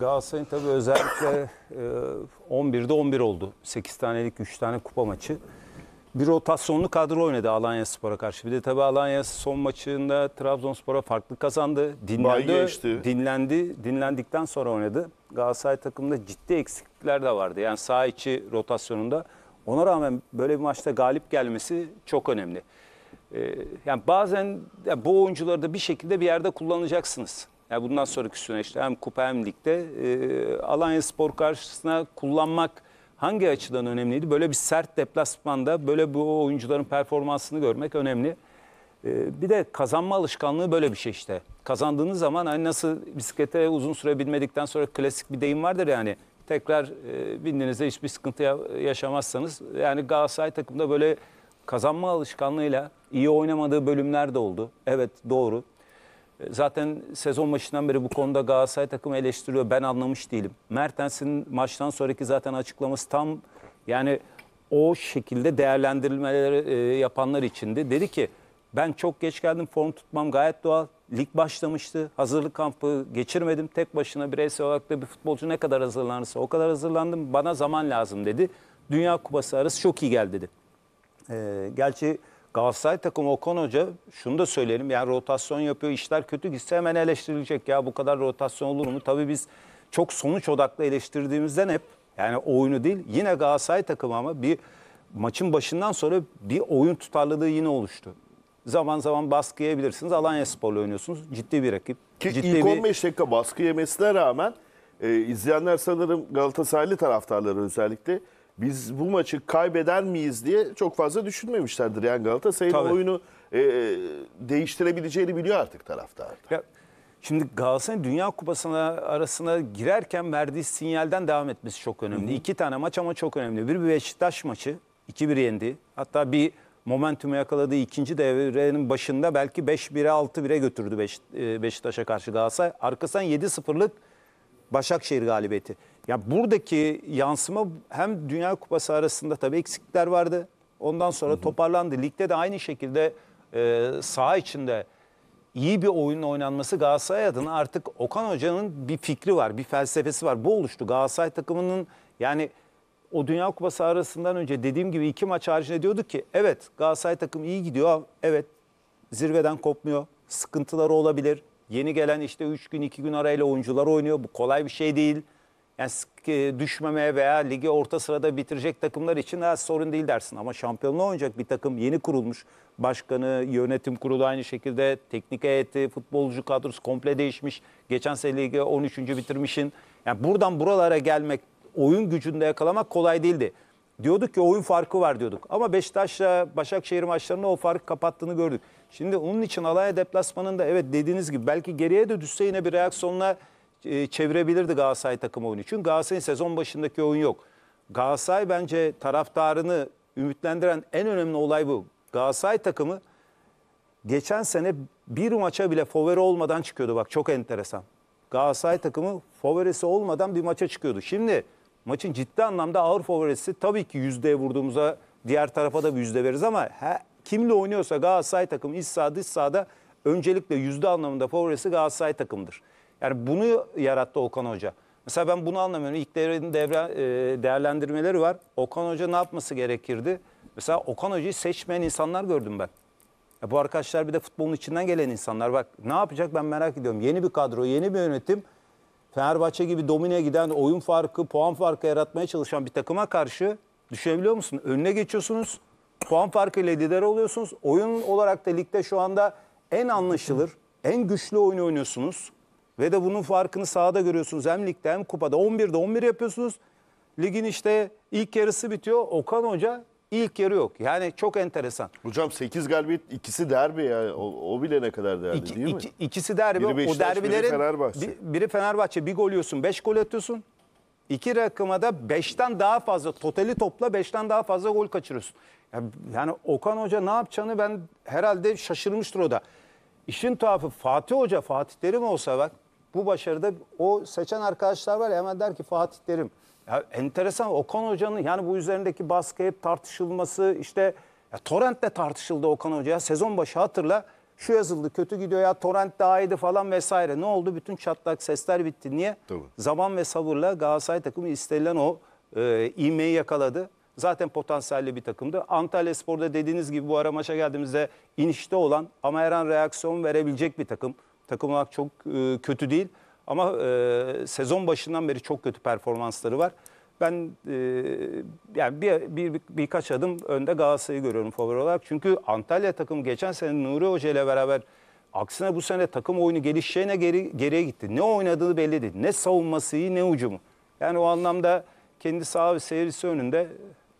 Galatasaray'ın tabii özellikle 11'de e, 11 oldu. 8 tanelik 3 tane kupa maçı. Bir rotasyonlu kadro oynadı Alanya Spor'a karşı. Bir de tabii Alanya son maçında Trabzonspor'a farklı kazandı. Dinlendi, geçti. dinlendi. Dinlendikten sonra oynadı. Galatasaray takımında ciddi eksiklikler de vardı. Yani sağ içi rotasyonunda. Ona rağmen böyle bir maçta galip gelmesi çok önemli. E, yani bazen yani bu oyuncuları da bir şekilde bir yerde kullanacaksınız yani bundan sonraki süreçte hem kupa hem ligde e, Alanya Spor karşısına kullanmak hangi açıdan önemliydi? Böyle bir sert deplasmanda böyle bu oyuncuların performansını görmek önemli. E, bir de kazanma alışkanlığı böyle bir şey işte. Kazandığınız zaman hani nasıl bisiklete uzun süre binmedikten sonra klasik bir deyim vardır yani. Tekrar e, bindiğinizde hiçbir sıkıntı yaşamazsanız yani Galatasaray takımda böyle kazanma alışkanlığıyla iyi oynamadığı bölümler de oldu. Evet doğru Zaten sezon başından beri bu konuda Galatasaray takımı eleştiriyor. Ben anlamış değilim. Mertens'in maçtan sonraki zaten açıklaması tam yani o şekilde değerlendirilmeleri e, yapanlar içindi. Dedi ki ben çok geç geldim form tutmam gayet doğal. Lig başlamıştı. Hazırlık kampı geçirmedim. Tek başına bireysel olarak da bir futbolcu ne kadar hazırlanırsa o kadar hazırlandım. Bana zaman lazım dedi. Dünya Kupası arası çok iyi geldi dedi. Ee, gerçi Galatasaray takımı Okan Hoca şunu da söyleyelim yani rotasyon yapıyor işler kötü gitse hemen eleştirilecek ya bu kadar rotasyon olur mu? Tabii biz çok sonuç odaklı eleştirdiğimizden hep yani oyunu değil yine Galatasaray takımı ama bir maçın başından sonra bir oyun tutarlılığı yine oluştu. Zaman zaman baskı yiyebilirsiniz. Alanya Spor'la oynuyorsunuz. Ciddi bir rakip. Ki ciddi ilk bir... 15 dakika baskı yemesine rağmen e, izleyenler sanırım Galatasaraylı taraftarları özellikle biz bu maçı kaybeder miyiz diye çok fazla düşünmemişlerdir. Yani Galatasaray'ın Tabii. oyunu e, e değiştirebileceğini biliyor artık taraftar. Ya, şimdi Galatasaray Dünya Kupası'na arasına girerken verdiği sinyalden devam etmesi çok önemli. Hı hı. İki tane maç ama çok önemli. Bir Beşiktaş maçı 2-1 yendi. Hatta bir momentumu yakaladığı ikinci devrenin başında belki 5-1'e 6-1'e götürdü Beş, e, Beşiktaş'a karşı Galatasaray. Arkasından 7-0'lık Başakşehir galibiyeti. Ya buradaki yansıma hem Dünya Kupası arasında tabii eksiklikler vardı. Ondan sonra hı hı. toparlandı. Ligde de aynı şekilde e, saha içinde iyi bir oyun oynanması Galatasaray adına artık Okan Hoca'nın bir fikri var, bir felsefesi var. Bu oluştu. Galatasaray takımının yani o Dünya Kupası arasından önce dediğim gibi iki maç haricinde diyorduk ki evet Galatasaray takım iyi gidiyor. Evet zirveden kopmuyor. Sıkıntıları olabilir. Yeni gelen işte 3 gün 2 gün arayla oyuncular oynuyor. Bu kolay bir şey değil. Yani e, düşmemeye veya ligi orta sırada bitirecek takımlar için daha sorun değil dersin. Ama şampiyonluğa oynayacak bir takım yeni kurulmuş. Başkanı, yönetim kurulu aynı şekilde, teknik heyeti, futbolcu kadrosu komple değişmiş. Geçen sene ligi 13. bitirmişin. Yani buradan buralara gelmek, oyun gücünde yakalamak kolay değildi. Diyorduk ki oyun farkı var diyorduk. Ama Beşiktaş'la Başakşehir maçlarında o farkı kapattığını gördük. Şimdi onun için Alanya deplasmanında evet dediğiniz gibi belki geriye de düşse yine bir reaksiyonla e, çevirebilirdi Galatasaray takım oyunu. Çünkü Galatasaray'ın sezon başındaki oyun yok. Galatasaray bence taraftarını ümitlendiren en önemli olay bu. Galatasaray takımı geçen sene bir maça bile favori olmadan çıkıyordu. Bak çok enteresan. Galatasaray takımı favorisi olmadan bir maça çıkıyordu. Şimdi maçın ciddi anlamda ağır favorisi tabii ki yüzdeye vurduğumuza diğer tarafa da bir yüzde veririz ama he, Kimle oynuyorsa Galatasaray takım iç saha dış sahada öncelikle yüzde anlamında favorisi Galatasaray takımdır. Yani bunu yarattı Okan Hoca. Mesela ben bunu anlamıyorum. İlk devrenin devre e, değerlendirmeleri var. Okan Hoca ne yapması gerekirdi? Mesela Okan Hoca'yı seçmeyen insanlar gördüm ben. Ya bu arkadaşlar bir de futbolun içinden gelen insanlar. Bak ne yapacak ben merak ediyorum. Yeni bir kadro, yeni bir yönetim. Fenerbahçe gibi domine giden, oyun farkı, puan farkı yaratmaya çalışan bir takıma karşı düşünebiliyor musun? Önüne geçiyorsunuz. Puan farkıyla lider oluyorsunuz. Oyun olarak da ligde şu anda en anlaşılır, en güçlü oyunu oynuyorsunuz. Ve de bunun farkını sahada görüyorsunuz. Hem ligde hem kupada. 11'de 11 yapıyorsunuz. Ligin işte ilk yarısı bitiyor. Okan Hoca ilk yarı yok. Yani çok enteresan. Hocam 8 galibiyet ikisi derbi ya. O, o bile ne kadar değerli iki, değil iki, mi? İkisi derbi. Biri Beşiktaş, o derbilerin biri Fenerbahçe. Bir, biri Fenerbahçe bir gol yiyorsun, 5 gol atıyorsun. İki rakıma da 5'ten daha fazla totali topla 5'ten daha fazla gol kaçırıyorsun. Yani, Okan Hoca ne yapacağını ben herhalde şaşırmıştır o da. İşin tuhafı Fatih Hoca Fatih Terim olsa bak bu başarıda o seçen arkadaşlar var ya hemen der ki Fatih Terim. Ya enteresan Okan Hoca'nın yani bu üzerindeki baskı hep tartışılması işte ya Torrent'le tartışıldı Okan Hoca'ya sezon başı hatırla şu yazıldı kötü gidiyor ya torrent daha iyiydi falan vesaire. Ne oldu? Bütün çatlak sesler bitti. Niye? Tabii. Zaman ve sabırla Galatasaray takımı istenilen o e, ivmeyi yakaladı. Zaten potansiyelli bir takımdı. Antalya Spor'da dediğiniz gibi bu ara maça geldiğimizde inişte olan ama her an reaksiyon verebilecek bir takım. Takım olarak çok e, kötü değil ama e, sezon başından beri çok kötü performansları var. Ben e, yani bir, bir, bir birkaç adım önde Galatasaray'ı görüyorum favori olarak. Çünkü Antalya takım geçen sene Nuri Hoca ile beraber aksine bu sene takım oyunu gelişeceğine geri, geriye gitti. Ne oynadığı belli değil. Ne savunması iyi ne ucumu. Yani o anlamda kendi saha ve seyircisi önünde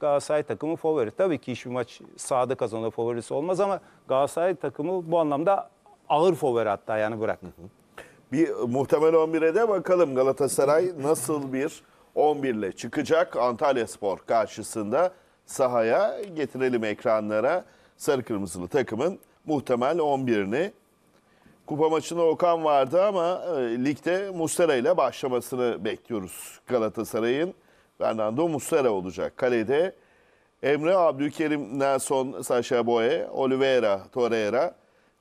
Galatasaray takımı favori. Tabii ki hiçbir maç sahada kazanır favorisi olmaz ama Galatasaray takımı bu anlamda ağır favori hatta yani bırak. Bir muhtemel 11'e de bakalım Galatasaray nasıl bir 11 ile çıkacak Antalya Spor karşısında sahaya getirelim ekranlara sarı kırmızılı takımın muhtemel 11'ini. Kupa maçında Okan vardı ama e, ligde Mustera ile başlamasını bekliyoruz Galatasaray'ın. Fernando Mustera olacak. Kalede Emre Abdülkerim Nelson Saşa Boye, Oliveira Torreira,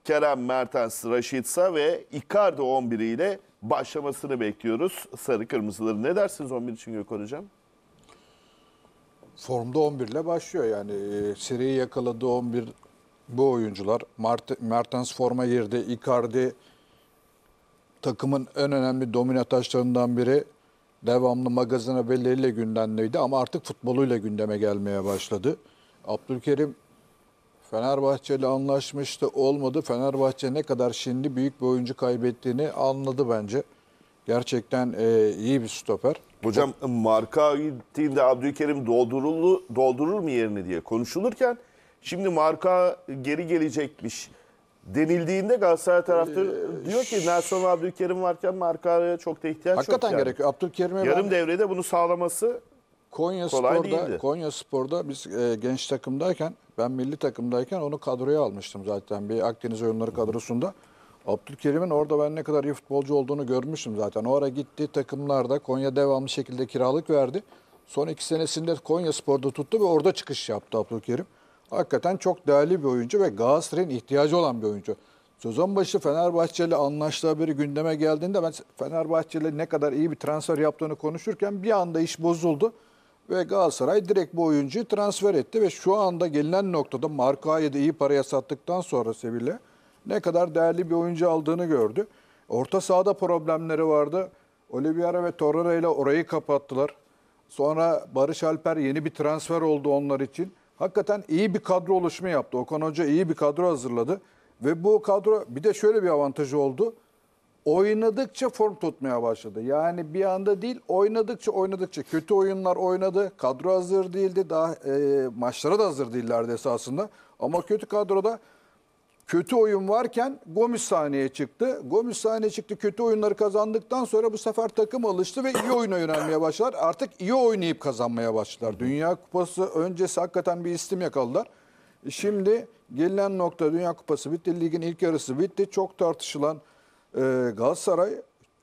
Kerem Mertens, Sa ve Icardi 11 ile başlamasını bekliyoruz. Sarı kırmızıları ne dersiniz 11 için Gökhan Hocam? Formda 11 ile başlıyor yani. E, seriyi yakaladı 11 bu oyuncular. Mart Mertens forma girdi. Icardi takımın en önemli domine taşlarından biri. Devamlı magazin haberleriyle gündemdeydi ama artık futboluyla gündeme gelmeye başladı. Abdülkerim Fenerbahçe'yle anlaşmıştı olmadı. Fenerbahçe ne kadar şimdi büyük bir oyuncu kaybettiğini anladı bence. Gerçekten e, iyi bir stoper. Hocam marka gittiğinde Abdülkerim doldurulu, doldurur mu yerini diye konuşulurken şimdi marka geri gelecekmiş denildiğinde Galatasaray taraftarı ee, diyor ki Nelson Abdülkerim varken markaya çok da ihtiyaç Hakikaten yok. Hakikaten yani. gerekiyor. Abdülkerim'e Yarım ben... devrede bunu sağlaması Konya Kolay Spor'da değildi. Konya Spor'da biz e, genç takımdayken ben milli takımdayken onu kadroya almıştım zaten bir Akdeniz oyunları kadrosunda. Abdülkerim'in orada ben ne kadar iyi futbolcu olduğunu görmüştüm zaten. O ara gitti takımlarda Konya devamlı şekilde kiralık verdi. Son iki senesinde Konya Spor'da tuttu ve orada çıkış yaptı Abdülkerim. Hakikaten çok değerli bir oyuncu ve Galatasaray'ın ihtiyacı olan bir oyuncu. Sezon başı Fenerbahçe ile anlaştığı haberi gündeme geldiğinde ben Fenerbahçe ile ne kadar iyi bir transfer yaptığını konuşurken bir anda iş bozuldu. Ve Galatasaray direkt bu oyuncuyu transfer etti ve şu anda gelinen noktada Marka'yı da iyi paraya sattıktan sonra Sevilla ne kadar değerli bir oyuncu aldığını gördü. Orta sahada problemleri vardı. Oliveira ve Torreira ile orayı kapattılar. Sonra Barış Alper yeni bir transfer oldu onlar için. Hakikaten iyi bir kadro oluşumu yaptı. Okan Hoca iyi bir kadro hazırladı. Ve bu kadro bir de şöyle bir avantajı oldu oynadıkça form tutmaya başladı. Yani bir anda değil oynadıkça oynadıkça kötü oyunlar oynadı. Kadro hazır değildi. Daha e, maçlara da hazır değillerdi esasında. Ama kötü kadroda kötü oyun varken Gomis sahneye çıktı. Gomis sahneye çıktı. Kötü oyunları kazandıktan sonra bu sefer takım alıştı ve iyi oyuna yönelmeye başlar. Artık iyi oynayıp kazanmaya başlar. Dünya Kupası öncesi hakikaten bir istim yakaladılar. Şimdi gelinen nokta Dünya Kupası bitti. Ligin ilk yarısı bitti. Çok tartışılan e, Galatasaray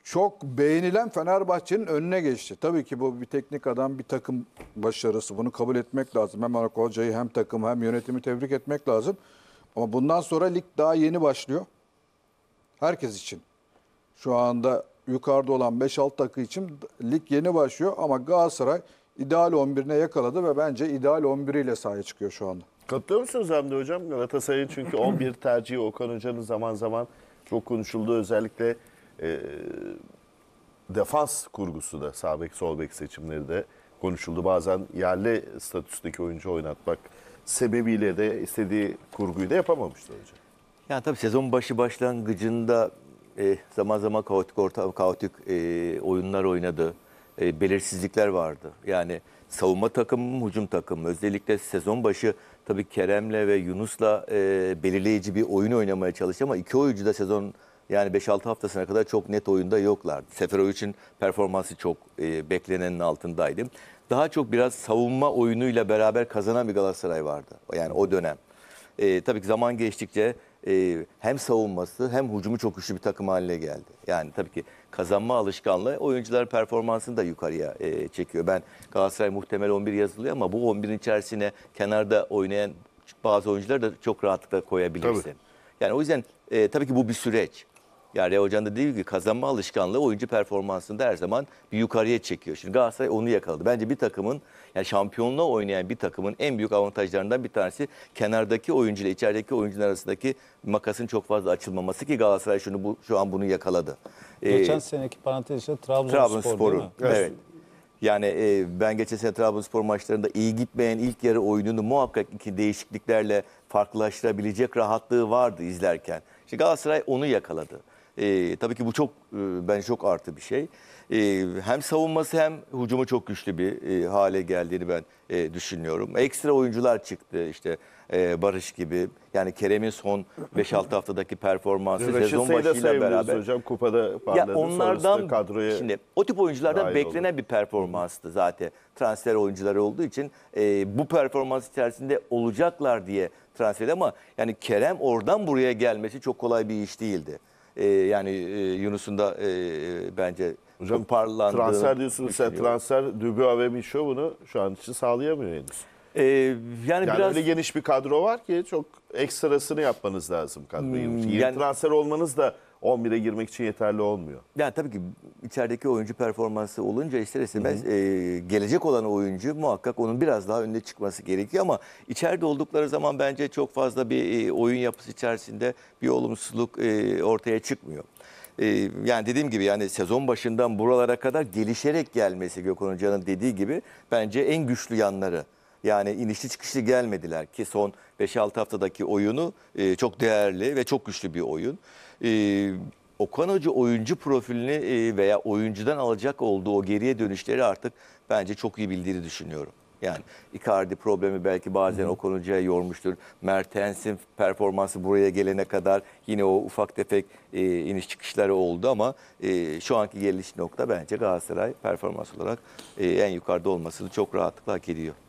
çok beğenilen Fenerbahçe'nin önüne geçti. Tabii ki bu bir teknik adam, bir takım başarısı. Bunu kabul etmek lazım. Hem Anadolu hocayı hem takım hem yönetimi tebrik etmek lazım. Ama bundan sonra lig daha yeni başlıyor. Herkes için. Şu anda yukarıda olan 5-6 takı için lig yeni başlıyor ama Galatasaray ideal 11'ine yakaladı ve bence ideal 11 ile sahaya çıkıyor şu anda. Katılıyor musunuz Hamdi Hocam? Galatasaray'ın çünkü 11 tercihi Okan Hoca'nın zaman zaman çok konuşuldu özellikle e, defans kurgusu da sağ bek sol bek seçimleri de konuşuldu. Bazen yerli statüsteki oyuncu oynatmak sebebiyle de istediği kurguyu da yapamamıştı hocam. Yani tabii sezon başı başlangıcında e, zaman zaman kaotik orta kaotik e, oyunlar oynadı. E, belirsizlikler vardı. Yani savunma takımı mı, hücum takımı özellikle sezon başı Tabii Kerem'le ve Yunus'la e, belirleyici bir oyun oynamaya çalıştı ama iki oyuncu da sezon yani 5-6 haftasına kadar çok net oyunda yoklardı. Seferovic'in performansı çok e, beklenenin altındaydı. Daha çok biraz savunma oyunuyla beraber kazanan bir Galatasaray vardı. Yani o dönem. E, tabii ki zaman geçtikçe e, hem savunması hem hücumu çok güçlü bir takım haline geldi. Yani tabii ki kazanma alışkanlığı oyuncular performansını da yukarıya e, çekiyor. Ben Galatasaray muhtemel 11 yazılıyor ama bu 11'in içerisine kenarda oynayan bazı oyuncuları da çok rahatlıkla koyabilirsin. Tabii. Yani o yüzden e, tabii ki bu bir süreç. Yani Rea Hoca'nın da dediği gibi kazanma alışkanlığı oyuncu performansında her zaman bir yukarıya çekiyor. Şimdi Galatasaray onu yakaladı. Bence bir takımın yani şampiyonluğa oynayan bir takımın en büyük avantajlarından bir tanesi kenardaki oyuncu ile içerideki oyuncunun arasındaki makasın çok fazla açılmaması ki Galatasaray şunu bu, şu an bunu yakaladı. Ee, geçen ee, seneki parantez içinde Trabzonspor'u Trabzonspor değil mi? Evet. evet. Yani e, ben geçen sene Trabzonspor maçlarında iyi gitmeyen ilk yarı oyununu muhakkak iki değişikliklerle farklılaştırabilecek rahatlığı vardı izlerken. İşte Galatasaray onu yakaladı. E, tabii ki bu çok e, bence çok artı bir şey. E, hem savunması hem hücumu çok güçlü bir e, hale geldiğini ben e, düşünüyorum. Ekstra oyuncular çıktı işte e, Barış gibi. Yani Kerem'in son 5-6 haftadaki performansı Röveşi sezon başıyla beraber. hocam kupada Ya onlardan kadroya şimdi o tip oyunculardan beklenen oldu. bir performanstı zaten. Transfer oyuncuları olduğu için e, bu performans içerisinde olacaklar diye transfer ama yani Kerem oradan buraya gelmesi çok kolay bir iş değildi e, yani e, Yunus'un da e, e, bence Hocam, toparlandığını Transfer diyorsunuz sen düşünüyorum. transfer Dubois ve bunu şu an için sağlayamıyor henüz. Ee, yani, Yani biraz öyle geniş bir kadro var ki çok ekstrasını yapmanız lazım kadroyu. Hmm, Yeni yani- transfer olmanız da 11'e girmek için yeterli olmuyor. Yani tabii ki içerideki oyuncu performansı olunca ister istemez e, gelecek olan oyuncu muhakkak onun biraz daha önüne çıkması gerekiyor ama içeride oldukları zaman bence çok fazla bir e, oyun yapısı içerisinde bir olumsuzluk e, ortaya çıkmıyor. E, yani dediğim gibi yani sezon başından buralara kadar gelişerek gelmesi Gökhan Hoca'nın dediği gibi bence en güçlü yanları. Yani inişli çıkışlı gelmediler ki son 5-6 haftadaki oyunu e, çok değerli ve çok güçlü bir oyun e, Okan Hoca oyuncu profilini e, veya oyuncudan alacak olduğu o geriye dönüşleri artık bence çok iyi bildiğini düşünüyorum. Yani Icardi problemi belki bazen o konucuya yormuştur. Mertens'in performansı buraya gelene kadar yine o ufak tefek e, iniş çıkışları oldu ama e, şu anki geliş nokta bence Galatasaray performans olarak e, en yukarıda olmasını çok rahatlıkla hak ediyor.